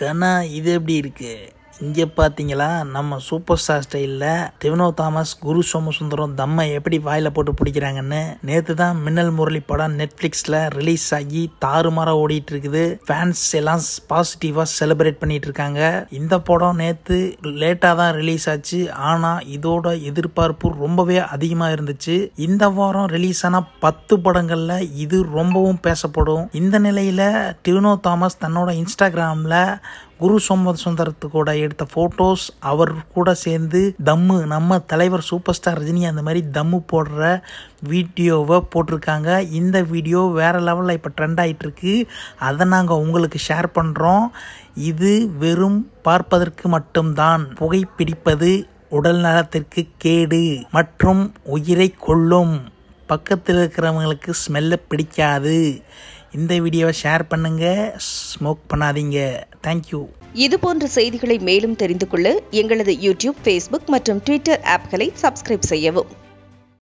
கண்ணா இது எப்படி இருக்குது இங்கே பார்த்தீங்களா நம்ம சூப்பர் ஸ்டார் ஸ்டைலில் டிவினோ தாமஸ் குரு சோமசுந்தரம் தம்மை எப்படி வாயில் போட்டு பிடிக்கிறாங்கன்னு நேற்று தான் மின்னல் முரளி படம் நெட்ஃப்ளிக்ஸில் ரிலீஸ் ஆகி தாறுமாறாக ஓடிட்டு இருக்குது ஃபேன்ஸ் எல்லாம் பாசிட்டிவாக செலிப்ரேட் பண்ணிட்டு இருக்காங்க இந்த படம் நேற்று லேட்டாக தான் ரிலீஸ் ஆச்சு ஆனால் இதோட எதிர்பார்ப்பு ரொம்பவே அதிகமாக இருந்துச்சு இந்த வாரம் ரிலீஸ் ஆன பத்து படங்களில் இது ரொம்பவும் பேசப்படும் இந்த நிலையில் டிவினோ தாமஸ் தன்னோட இன்ஸ்டாகிராமில் குரு சோமத் சுந்தரத்து கூட எடுத்த ஃபோட்டோஸ் அவர் கூட சேர்ந்து தம்மு நம்ம தலைவர் சூப்பர் ஸ்டார் ரஜினி அந்த மாதிரி தம்மு போடுற வீடியோவை போட்டிருக்காங்க இந்த வீடியோ வேறு லெவலில் இப்போ ட்ரெண்ட் ஆகிட்டுருக்கு அதை நாங்கள் உங்களுக்கு ஷேர் பண்ணுறோம் இது வெறும் பார்ப்பதற்கு மட்டும்தான் புகைப்பிடிப்பது உடல் நலத்திற்கு கேடு மற்றும் உயிரை கொள்ளும் பக்கத்தில் இருக்கிறவங்களுக்கு ஸ்மெல்லை பிடிக்காது இந்த வீடியோவை ஷேர் பண்ணுங்க ஸ்மோக் பண்ணாதீங்க தேங்க்யூ இது போன்ற செய்திகளை மேலும் தெரிந்து கொள்ள எங்களது யூடியூப் ஃபேஸ்புக் மற்றும் ட்விட்டர் ஆப்களை சப்ஸ்கிரைப் செய்யவும்